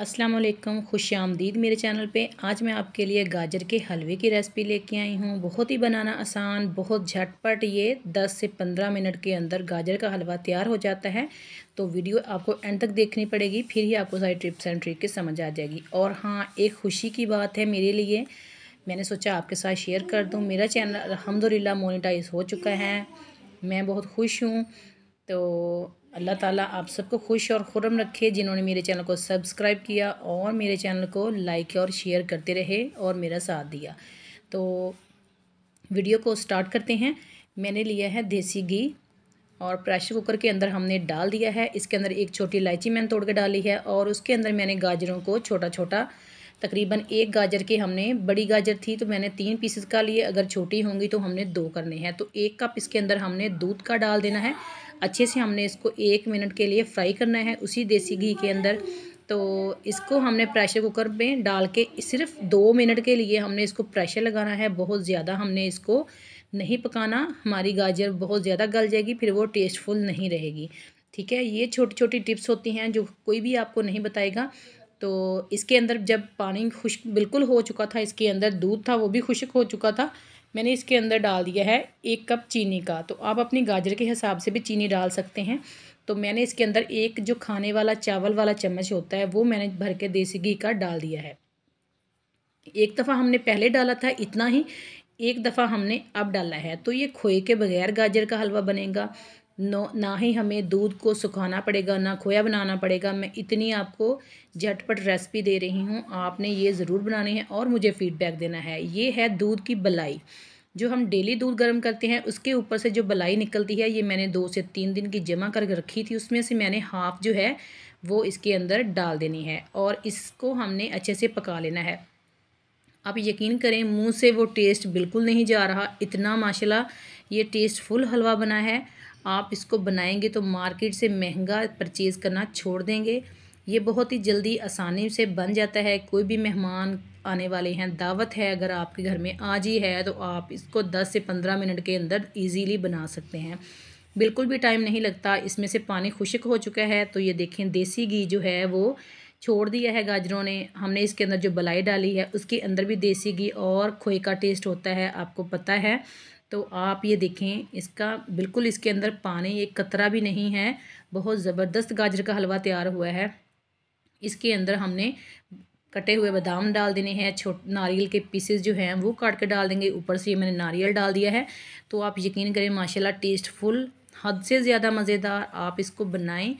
अस्सलाम वालेकुम खुश आमदीद मेरे चैनल पे आज मैं आपके लिए गाजर के हलवे की रेसिपी लेके आई हूँ बहुत ही बनाना आसान बहुत झटपट ये 10 से 15 मिनट के अंदर गाजर का हलवा तैयार हो जाता है तो वीडियो आपको एंड तक देखनी पड़ेगी फिर ही आपको सारी ट्रिप्स एंड ट्रिक समझ आ जाएगी और हाँ एक खुशी की बात है मेरे लिए मैंने सोचा आपके साथ शेयर कर दूँ मेरा चैनल अलहमदिल्ला मोनिटाइज हो चुका है मैं बहुत खुश हूँ तो अल्लाह ताला आप सबको खुश और खुरम रखे जिन्होंने मेरे चैनल को सब्सक्राइब किया और मेरे चैनल को लाइक और शेयर करते रहे और मेरा साथ दिया तो वीडियो को स्टार्ट करते हैं मैंने लिया है देसी घी और प्रेशर कुकर के अंदर हमने डाल दिया है इसके अंदर एक छोटी इलायची मैंने तोड़ के डाली है और उसके अंदर मैंने गाजरों को छोटा छोटा तकरीबन एक गाजर के हमने बड़ी गाजर थी तो मैंने तीन पीसेस का लिए अगर छोटी होंगी तो हमने दो करने हैं तो एक कप इसके अंदर हमने दूध का डाल देना है अच्छे से हमने इसको एक मिनट के लिए फ्राई करना है उसी देसी घी के अंदर तो इसको हमने प्रेशर कुकर में डाल के सिर्फ दो मिनट के लिए हमने इसको प्रेशर लगाना है बहुत ज़्यादा हमने इसको नहीं पकाना हमारी गाजर बहुत ज़्यादा गल जाएगी फिर वो टेस्टफुल नहीं रहेगी ठीक है ये छोटी छोटी टिप्स होती हैं जो कोई भी आपको नहीं बताएगा तो इसके अंदर जब पानी खुश्क बिल्कुल हो चुका था इसके अंदर दूध था वो भी खुश्क हो चुका था मैंने इसके अंदर डाल दिया है एक कप चीनी का तो आप अपनी गाजर के हिसाब से भी चीनी डाल सकते हैं तो मैंने इसके अंदर एक जो खाने वाला चावल वाला चम्मच होता है वो मैंने भर के देसी घी का डाल दिया है एक दफ़ा हमने पहले डाला था इतना ही एक दफ़ा हमने अब डाला है तो ये खोए के बगैर गाजर का हलवा बनेगा नो ना ही हमें दूध को सुखाना पड़ेगा ना खोया बनाना पड़ेगा मैं इतनी आपको झटपट रेसिपी दे रही हूँ आपने ये ज़रूर बनानी है और मुझे फ़ीडबैक देना है ये है दूध की बलाई जो हम डेली दूध गर्म करते हैं उसके ऊपर से जो बलाई निकलती है ये मैंने दो से तीन दिन की जमा कर रखी थी उसमें से मैंने हाफ़ जो है वो इसके अंदर डाल देनी है और इसको हमने अच्छे से पका लेना है आप यकीन करें मुंह से वो टेस्ट बिल्कुल नहीं जा रहा इतना माशाल्लाह ये टेस्ट फुल हलवा बना है आप इसको बनाएंगे तो मार्केट से महंगा परचेज़ करना छोड़ देंगे ये बहुत ही जल्दी आसानी से बन जाता है कोई भी मेहमान आने वाले हैं दावत है अगर आपके घर में आज ही है तो आप इसको 10 से 15 मिनट के अंदर इजीली बना सकते हैं बिल्कुल भी टाइम नहीं लगता इसमें से पानी खुशक हो चुका है तो ये देखें देसी घी जो है वो छोड़ दिया है गाजरों ने हमने इसके अंदर जो बलाई डाली है उसके अंदर भी देसी घी और खोए का टेस्ट होता है आपको पता है तो आप ये देखें इसका बिल्कुल इसके अंदर पानी एक कतरा भी नहीं है बहुत ज़बरदस्त गाजर का हलवा तैयार हुआ है इसके अंदर हमने कटे हुए बादाम डाल देने हैं छोट नारियल के पीसेस जो हैं वो काट के डाल देंगे ऊपर से ये मैंने नारियल डाल दिया है तो आप यकीन करें माशाल्लाह टेस्टफुल हद से ज़्यादा मज़ेदार आप इसको बनाएं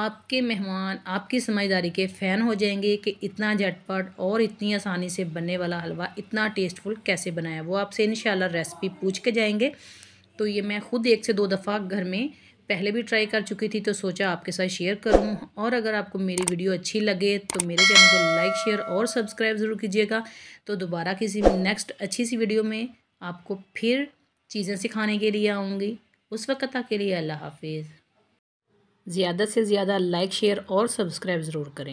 आपके मेहमान आपकी समझदारी के फ़ैन हो जाएंगे कि इतना झटपट और इतनी आसानी से बनने वाला हलवा इतना टेस्टफुल कैसे बनाया वो आपसे इन रेसिपी पूछ के जाएंगे तो ये मैं ख़ुद एक से दो दफ़ा घर में पहले भी ट्राई कर चुकी थी तो सोचा आपके साथ शेयर करूं और अगर आपको मेरी वीडियो अच्छी लगे तो मेरे चैनल को लाइक शेयर और सब्सक्राइब ज़रूर कीजिएगा तो दोबारा किसी नेक्स्ट अच्छी सी वीडियो में आपको फिर चीज़ें सिखाने के लिए आऊँगी उस वक्त तक के लिए अल्लाह हाफिज़ ज़्यादा से ज़्यादा लाइक शेयर और सब्सक्राइब ज़रूर करें